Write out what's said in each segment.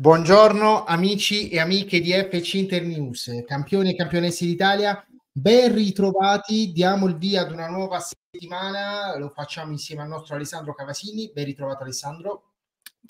Buongiorno amici e amiche di FC Inter News, campioni e campionesse d'Italia, ben ritrovati, diamo il via ad una nuova settimana, lo facciamo insieme al nostro Alessandro Cavasini, ben ritrovato Alessandro.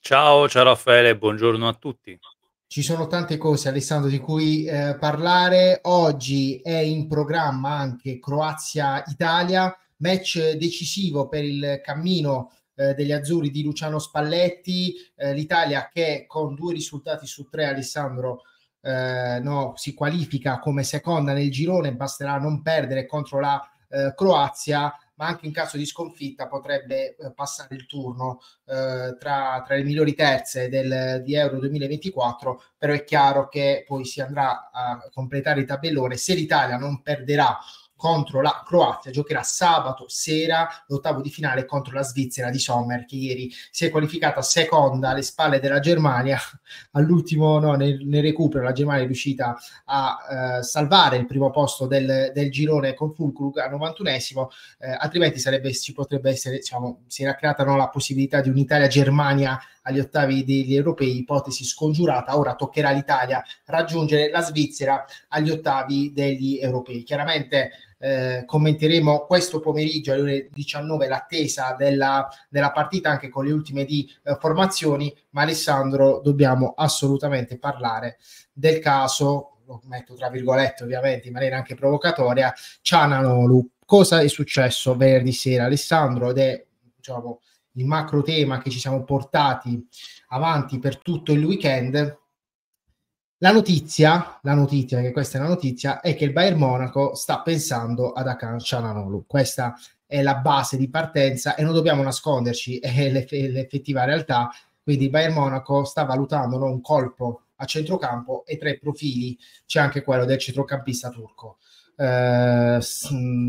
Ciao, ciao Raffaele, buongiorno a tutti. Ci sono tante cose Alessandro di cui eh, parlare, oggi è in programma anche Croazia-Italia, match decisivo per il cammino eh, degli azzurri di Luciano Spalletti, eh, l'Italia che con due risultati su tre Alessandro eh, no, si qualifica come seconda nel girone, basterà non perdere contro la eh, Croazia, ma anche in caso di sconfitta potrebbe eh, passare il turno eh, tra, tra, le migliori terze del, di Euro 2024, però è chiaro che poi si andrà a completare il tabellone se l'Italia non perderà contro la Croazia, giocherà sabato sera l'ottavo di finale contro la Svizzera di Sommer che ieri si è qualificata seconda alle spalle della Germania, all'ultimo no, nel, nel recupero la Germania è riuscita a eh, salvare il primo posto del, del girone con Fulkrug al 91esimo, eh, altrimenti sarebbe, ci potrebbe essere, diciamo, si era creata no, la possibilità di un'Italia-Germania agli ottavi degli europei, ipotesi scongiurata, ora toccherà all'Italia raggiungere la Svizzera agli ottavi degli europei. Chiaramente eh, commenteremo questo pomeriggio alle ore 19 l'attesa della, della partita anche con le ultime di eh, formazioni, ma Alessandro dobbiamo assolutamente parlare del caso, lo metto tra virgolette ovviamente in maniera anche provocatoria, Ciananolu. Cosa è successo venerdì sera Alessandro ed è diciamo, il macro tema che ci siamo portati avanti per tutto il weekend la notizia, la notizia, perché questa è la notizia, è che il Bayern Monaco sta pensando ad Akan Cialanoglu. Questa è la base di partenza e non dobbiamo nasconderci, è l'eff- l'effettiva realtà. Quindi il Bayern Monaco sta valutando no, un colpo a centrocampo e tre profili, c'è anche quello del centrocampista turco. Eh,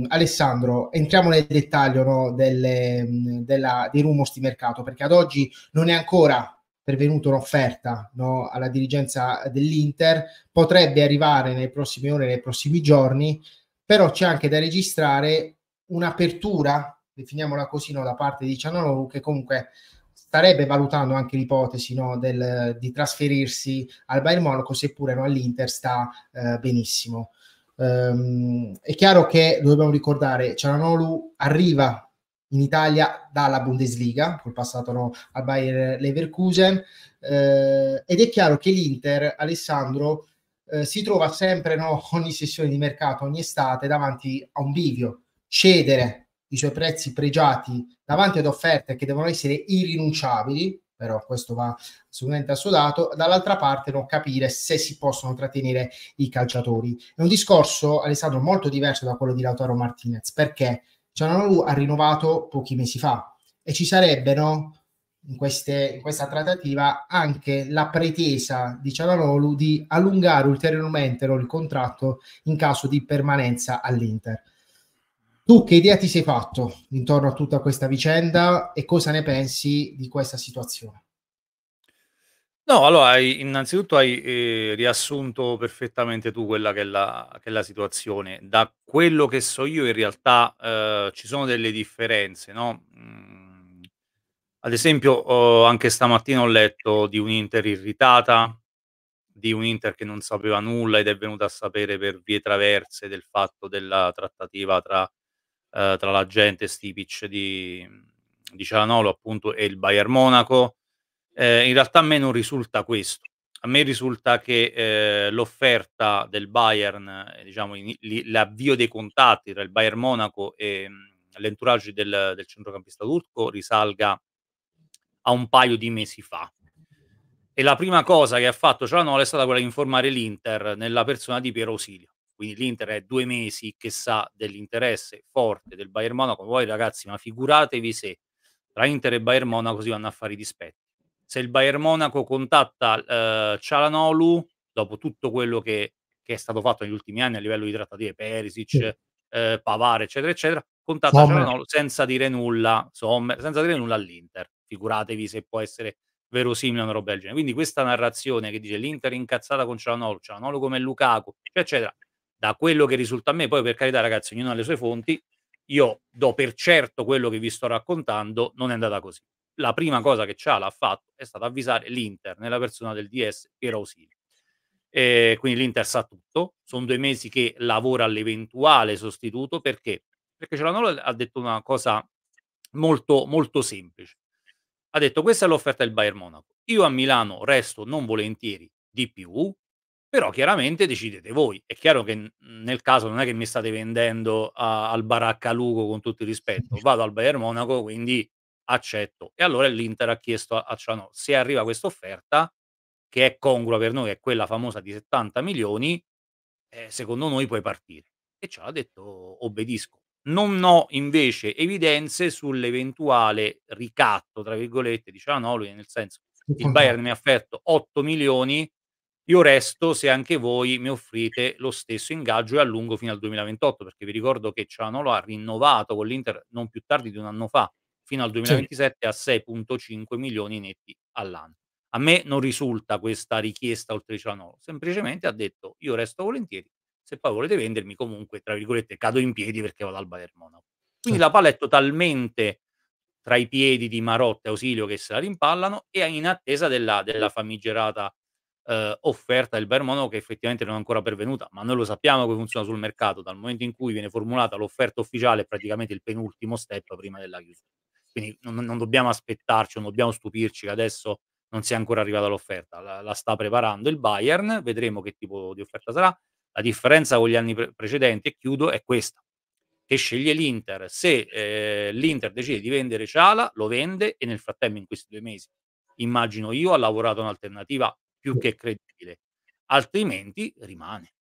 Alessandro, entriamo nel dettaglio no, delle, della, dei rumors di mercato, perché ad oggi non è ancora pervenuta un'offerta no, alla dirigenza dell'Inter, potrebbe arrivare nelle prossime ore, nei prossimi giorni, però c'è anche da registrare un'apertura, definiamola così, no, da parte di Cianaloglu che comunque starebbe valutando anche l'ipotesi no, del, di trasferirsi al Bayern Monaco, seppure no, all'Inter sta eh, benissimo. Ehm, è chiaro che dobbiamo ricordare, Ciananolu arriva in Italia dalla Bundesliga, col passato no, al Bayer Leverkusen, eh, ed è chiaro che l'Inter, Alessandro, eh, si trova sempre, no, ogni sessione di mercato, ogni estate, davanti a un bivio, cedere i suoi prezzi pregiati davanti ad offerte che devono essere irrinunciabili, però questo va assolutamente assodato, dall'altra parte non capire se si possono trattenere i calciatori. È un discorso, Alessandro, molto diverso da quello di Lautaro Martinez, perché? Cianalalu ha rinnovato pochi mesi fa e ci sarebbero in, queste, in questa trattativa anche la pretesa di Cianalolu di allungare ulteriormente il contratto in caso di permanenza all'Inter. Tu che idea ti sei fatto intorno a tutta questa vicenda e cosa ne pensi di questa situazione? No, allora hai innanzitutto hai, ehm, riassunto perfettamente tu quella che è la che è la situazione. Da quello che so io in realtà, ehm, ci sono delle differenze, no, mm. ad esempio, uhm, anche stamattina ho letto di un'Inter irritata, di un'Inter che non sapeva nulla ed è venuta a sapere per vie traverse del fatto della trattativa tra ehm, tra l'agente Stipic di mhmm, di Cialanoglu appunto e il Bayern Monaco. Eh, in realtà a me non risulta questo. A me risulta che eh, l'offerta del Bayern, eh, diciamo, in, l'avvio dei contatti tra il Bayern Monaco e mm, l'entourage del, del centrocampista turco risalga a un paio di mesi fa. E la prima cosa che ha fatto Cialanolo è stata quella di informare l'Inter nella persona di Piero Ausilio. Quindi l'Inter è due mesi che sa dell'interesse forte del Bayern Monaco. Voi ragazzi, ma figuratevi se tra Inter e Bayern Monaco si vanno a fare i dispetti se il Bayern Monaco contatta eh, Cialanolu, dopo tutto quello che, che, è stato fatto negli ultimi anni a livello di trattative, Perisic, sì. eh, Pavare, eccetera, eccetera, contatta Sommer. Cialanolu senza dire nulla, Sommer, senza dire nulla all'Inter. Figuratevi se può essere verosimile una roba del genere. Quindi questa narrazione che dice l'Inter incazzata con Cialanolu Cialanolu come Lukaku, eccetera, da quello che risulta a me, poi per carità ragazzi, ognuno ha le sue fonti, io do per certo quello che vi sto raccontando, non è andata così la prima cosa che Ciala ha fatto è stata avvisare l'Inter nella persona del DS Piero Ausili. Eh, quindi l'Inter sa tutto, sono due mesi che lavora all'eventuale sostituto perché? Perché Cialanolo ha detto una cosa molto, molto semplice. Ha detto questa è l'offerta del Bayern Monaco, io a Milano resto non volentieri di più, però chiaramente decidete voi. È chiaro che nel caso non è che mi state vendendo a, al Baracca Lugo con tutto il rispetto, vado al Bayern Monaco, quindi accetto. E allora l'Inter ha chiesto a, a cioè, se arriva questa offerta, che è congrua per noi, è quella famosa di 70 milioni, eh, secondo noi puoi partire. E ci ha detto obbedisco. Non ho invece evidenze sull'eventuale ricatto, tra virgolette, di Cianoglu, nel senso il Bayern mi ha offerto 8 milioni, io resto se anche voi mi offrite lo stesso ingaggio e allungo fino al 2028, perché vi ricordo che Cianolo cioè, ha rinnovato con l'Inter non più tardi di un anno fa, fino al 2027 sì. a 6.5 milioni netti all'anno. A me non risulta questa richiesta oltre Cianolo, diciamo, semplicemente ha detto io resto volentieri, se poi volete vendermi comunque, tra virgolette, cado in piedi perché vado al Bayern Monaco. Quindi sì. la palla è totalmente tra i piedi di Marotta e Ausilio che se la rimpallano e in attesa della, della famigerata eh, offerta del Bayern Monaco che effettivamente non è ancora pervenuta, ma noi lo sappiamo come funziona sul mercato, dal momento in cui viene formulata l'offerta ufficiale è praticamente il penultimo step prima della chiusura. Quindi non, non, dobbiamo aspettarci, non dobbiamo stupirci che adesso non sia ancora arrivata l'offerta. La, la sta preparando il Bayern, vedremo che tipo di offerta sarà. La differenza con gli anni pre- precedenti, e chiudo, è questa. Che sceglie l'Inter. Se eh, l'Inter decide di vendere Ciala, lo vende e nel frattempo in questi due mesi, immagino io, ha lavorato un'alternativa più che credibile. Altrimenti rimane.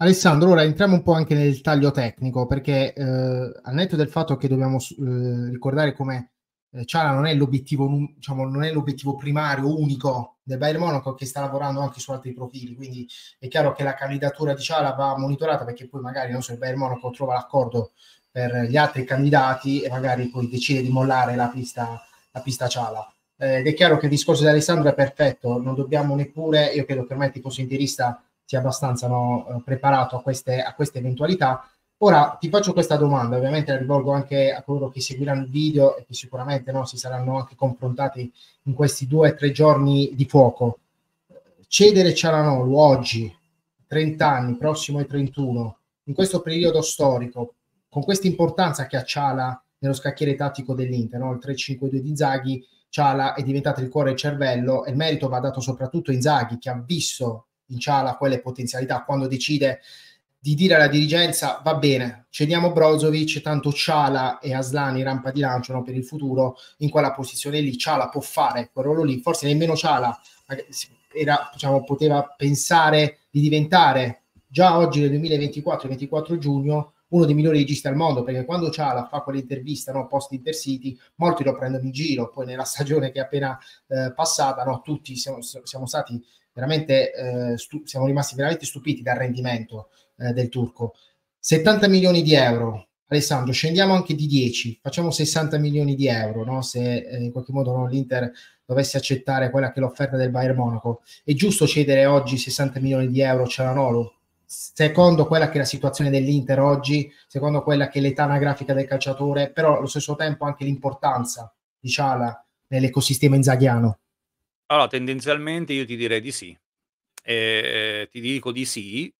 Alessandro, ora entriamo un po' anche nel taglio tecnico, perché eh, al netto del fatto che dobbiamo eh, ricordare come eh, Ciala non è, l'obiettivo, diciamo, non è, l'obiettivo, primario, unico del Bayern Monaco, che sta lavorando anche su altri profili, quindi è chiaro che la candidatura di Ciara va monitorata, perché poi magari non so, il Bayern Monaco trova l'accordo per gli altri candidati e magari poi decide di mollare la pista, la pista Ciala. Eh, ed è chiaro che il discorso di Alessandro è perfetto, non dobbiamo neppure, io credo che ormai il tifoso interista sia abbastanza no, eh, preparato a queste, a queste eventualità. Ora ti faccio questa domanda, ovviamente la rivolgo anche a coloro che seguiranno il video e che sicuramente no, si saranno anche confrontati in questi due o tre giorni di fuoco. Cedere Cialanolo oggi, 30 anni, prossimo ai 31, in questo periodo storico, con questa importanza che ha Ciala nello scacchiere tattico dell'Inter, no? il 3-5-2 di Zaghi, Ciala è diventato il cuore e il cervello e il merito va dato soprattutto a Zaghi che ha visto in ciala quelle potenzialità quando decide di dire alla dirigenza va bene, cediamo Brozovic, tanto Ciala e Aslani rampa di lancio no, per il futuro in quella posizione lì, Ciala può fare quel ruolo lì, forse nemmeno Ciala era, diciamo, poteva pensare di diventare già oggi nel 2024, 24 giugno, uno dei migliori registi al mondo, perché quando Ciala fa quell'intervista no, post Intercity, molti lo prendono in giro, poi nella stagione che è appena eh, passata, no, tutti siamo, siamo, stati veramente eh, stu- siamo rimasti veramente stupiti dal rendimento eh, del turco. 70 milioni di euro, Alessandro, scendiamo anche di 10, facciamo 60 milioni di euro, no? se eh, in qualche modo no, l'Inter dovesse accettare quella che è l'offerta del Bayern Monaco. È giusto cedere oggi 60 milioni di euro a Cialanolo? Secondo quella che è la situazione dell'Inter oggi, secondo quella che è l'età anagrafica del calciatore, però allo stesso tempo anche l'importanza di Ciala nell'ecosistema inzaghiano. Allora, tendenzialmente io ti direi di sì. Ehm, ti dico di sì.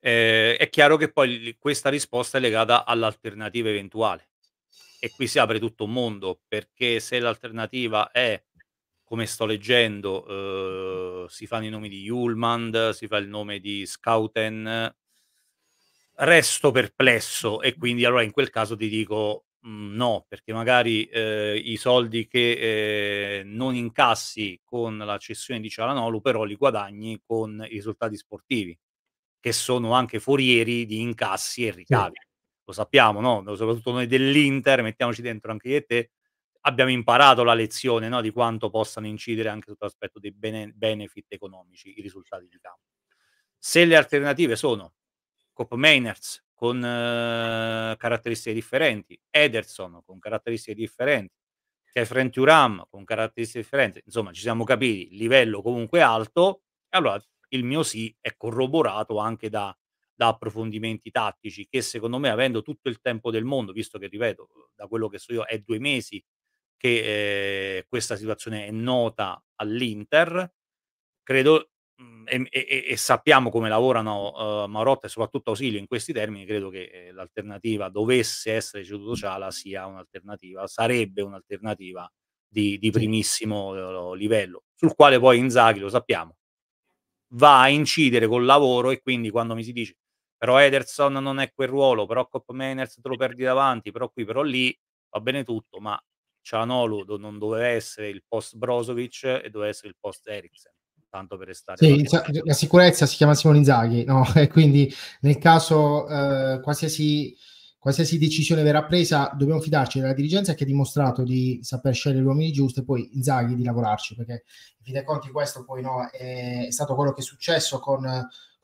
Ehm, è chiaro che poi questa risposta è legata all'alternativa eventuale. E qui si apre tutto un mondo, perché se l'alternativa è, come sto leggendo, eh, si fanno i nomi di Hulmand, si fa il nome di Scouten, resto perplesso e quindi allora in quel caso ti dico Mhmm, no, perché magari eh, i soldi che eh, non incassi con la cessione di Cialanolu però li guadagni con i risultati sportivi, che sono anche forieri di incassi e ricavi. Sì. Lo sappiamo, no? soprattutto noi dell'Inter, mettiamoci dentro anche io e te, abbiamo imparato la lezione no? di quanto possano incidere anche sull'aspetto dei bene- benefit economici i risultati di campo. Se le alternative sono Cop Mainers, con eh, caratteristiche differenti, Ederson con caratteristiche differenti, Kefren Turam con caratteristiche differenti, insomma ci siamo capiti, livello comunque alto, e allora il mio sì è corroborato anche da, da approfondimenti tattici che secondo me avendo tutto il tempo del mondo, visto che ripeto, da quello che so io è due mesi che eh, questa situazione è nota all'Inter, credo Mhmm, e, e, e, sappiamo come lavorano uh, Marotta e soprattutto Ausilio in questi termini, credo che eh, l'alternativa dovesse essere ceduto Ciala sia un'alternativa, sarebbe un'alternativa di, di primissimo eh, livello, sul quale poi Inzaghi, lo sappiamo, va a incidere col lavoro e quindi quando mi si dice però Ederson non è quel ruolo, però Cop Meners te lo perdi davanti, però qui, però lì, va bene tutto, ma Cianolo non doveva essere il post Brozovic e doveva essere il post Eriksen tanto per restare. Sì, qualche... la sicurezza si chiama Simone Inzaghi, no? E quindi nel caso eh, qualsiasi, qualsiasi, decisione verrà presa, dobbiamo fidarci della dirigenza che ha dimostrato di saper scegliere gli uomini giusti e poi Inzaghi di lavorarci, perché in fin dei conti questo poi no, è, stato quello che è successo con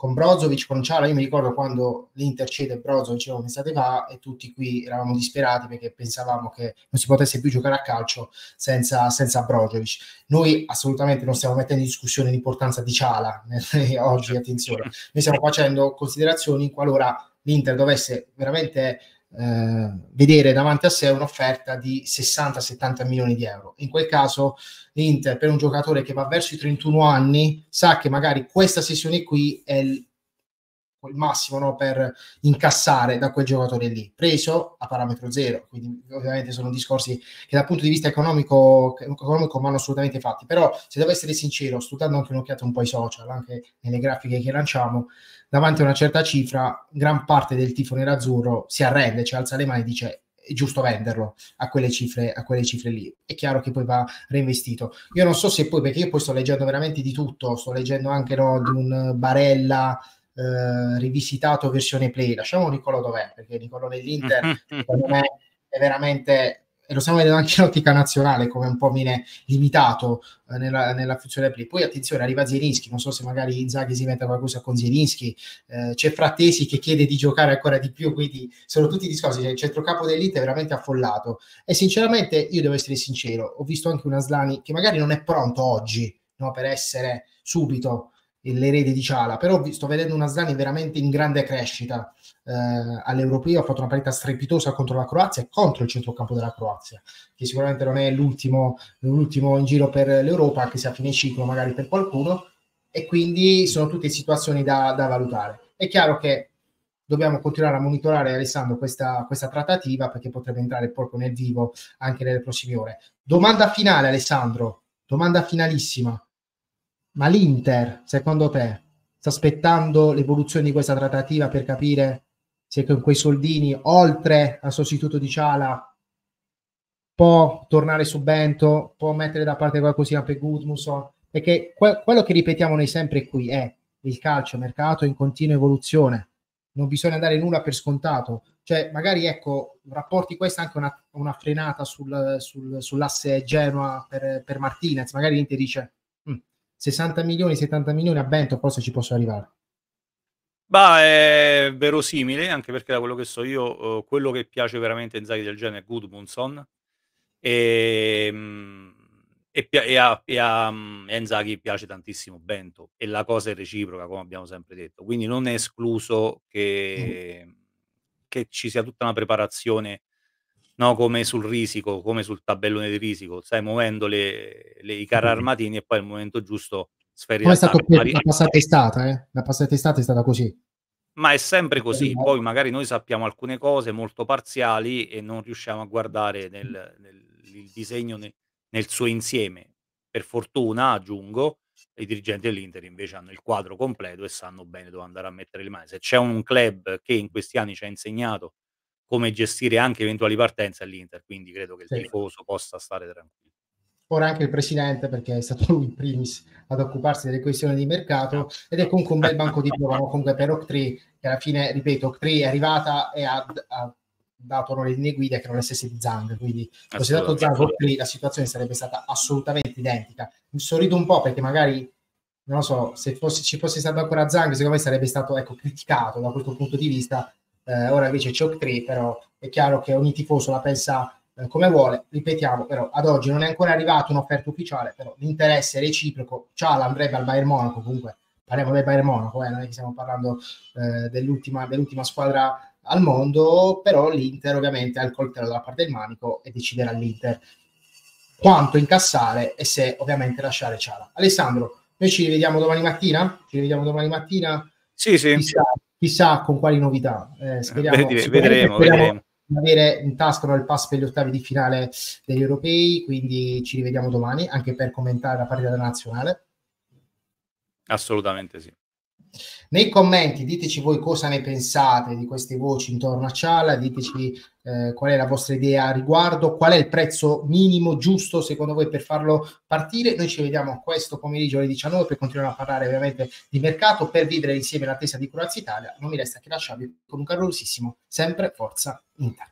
con Brozovic, con Ciala, io mi ricordo quando l'Inter cede Brozovic, come pensate va, e tutti qui eravamo disperati perché pensavamo che non si potesse più giocare a calcio senza, senza Brozovic. Noi assolutamente non stiamo mettendo in discussione l'importanza di Ciala eh, oggi, attenzione, noi stiamo facendo considerazioni qualora l'Inter dovesse veramente eh, vedere davanti a sé un'offerta di 60-70 milioni di euro. In quel caso l'Inter per un giocatore che va verso i 31 anni sa che magari questa sessione qui è il il massimo no, per incassare da quel giocatore lì, preso a parametro zero. Quindi ovviamente sono discorsi che dal punto di vista economico, economico vanno assolutamente fatti, però se devo essere sincero, sto dando anche un'occhiata un po' ai social, anche nelle grafiche che lanciamo, davanti a una certa cifra, gran parte del tifo nerazzurro si arrende, cioè alza le mani e dice è giusto venderlo a quelle, cifre, a quelle cifre lì. È chiaro che poi va reinvestito. Io non so se poi, perché io poi sto leggendo veramente di tutto, sto leggendo anche no, di un Barella eh, rivisitato versione play. Lasciamo Niccolo dov'è, perché Niccolo nell'Inter, secondo me, è veramente e lo stiamo vedendo anche in ottica nazionale come un po' viene limitato eh, nella, nella, funzione play. Poi attenzione, arriva Zielinski, non so se magari Inzaghi si mette qualcosa con Zielinski, eh, c'è Frattesi che chiede di giocare ancora di più, quindi sono tutti discorsi, cioè, il centrocampo dell'Inter è veramente affollato e sinceramente io devo essere sincero, ho visto anche una Slani che magari non è pronto oggi no, per essere subito l'erede di Ciala, però vi, sto vedendo una Zdani veramente in grande crescita eh, all'Europeo, ha fatto una partita strepitosa contro la Croazia e contro il centrocampo della Croazia, che sicuramente non è l'ultimo, l'ultimo in giro per l'Europa, anche se a fine ciclo magari per qualcuno, e quindi sono tutte situazioni da, da valutare. È chiaro che dobbiamo continuare a monitorare Alessandro questa, questa trattativa perché potrebbe entrare proprio nel vivo anche nelle prossime ore. Domanda finale Alessandro, domanda finalissima ma l'Inter, secondo te, sta aspettando l'evoluzione di questa trattativa per capire se con quei soldini, oltre al sostituto di Ciala, può tornare su Bento, può mettere da parte qualcosina per Gudmusson? Perché que- quello che ripetiamo noi sempre qui è il calcio, mercato in continua evoluzione, non bisogna dare nulla per scontato. Cioè, magari ecco, rapporti questa anche una, una frenata sul, sul, sull'asse Genoa per, per Martinez, magari l'Inter dice 60 milioni, 70 milioni a Bento forse ci posso arrivare. Beh, è verosimile, anche perché da quello che so io, eh, quello che piace veramente in Zaghi del genere è Goodmunson ehm, e, e, e, a, e a mm, Enzaghi piace tantissimo Bento e la cosa è reciproca, come abbiamo sempre detto. Quindi non è escluso che, mm. che ci sia tutta una preparazione no? come sul risico, come sul tabellone di risico, stai muovendo le, le, i carri armatini e poi al momento giusto sferi Come è stato per la passata estate, eh? La passata estate è stata così. Ma è sempre così, poi magari noi sappiamo alcune cose molto parziali e non riusciamo a guardare nel, nel il disegno nel, nel suo insieme. Per fortuna, aggiungo, i dirigenti dell'Inter invece hanno il quadro completo e sanno bene dove andare a mettere le mani. Se c'è un club che in questi anni ci ha insegnato come gestire anche eventuali partenze all'Inter, quindi credo che il sì. tifoso possa stare tranquillo. Ora anche il presidente, perché è stato lui in primis ad occuparsi delle questioni di mercato, ed è comunque un bel banco di prova comunque per Octree, che alla fine, ripeto, Octree è arrivata e ha, ha dato le linee guida che non le stesse di Zang, quindi fosse dato Zang Octree la situazione sarebbe stata assolutamente identica. Mi sorrido un po' perché magari non lo so, se fosse, ci fosse stato ancora Zang, secondo me sarebbe stato ecco, criticato da questo punto di vista, eh, ora invece c'è Oak 3, però è chiaro che ogni tifoso la pensa eh, come vuole, ripetiamo, però ad oggi non è ancora arrivata un'offerta ufficiale, però l'interesse reciproco Ciala andrebbe al Bayern Monaco, comunque parliamo del Bayern Monaco, eh, non è che stiamo parlando eh, dell'ultima, dell'ultima squadra al mondo, però l'Inter ovviamente ha il coltello dalla parte del manico e deciderà l'Inter quanto incassare e se ovviamente lasciare Ciala. Alessandro, noi ci rivediamo domani mattina? Ci rivediamo domani mattina? Sì, sì. Chissà, chissà con quali novità. Eh, speriamo, Vedi, vedremo, vedremo. di avere in tasca il pass per gli ottavi di finale degli europei, quindi ci rivediamo domani anche per commentare la partita nazionale. Assolutamente sì. Nei commenti diteci voi cosa ne pensate di queste voci intorno a Ciala, diteci eh, qual è la vostra idea a riguardo, qual è il prezzo minimo giusto secondo voi per farlo partire. Noi ci vediamo questo pomeriggio alle 19 per continuare a parlare ovviamente di mercato, per vivere insieme l'attesa di Croazia Italia. Non mi resta che lasciarvi con un calorosissimo, sempre forza Inter.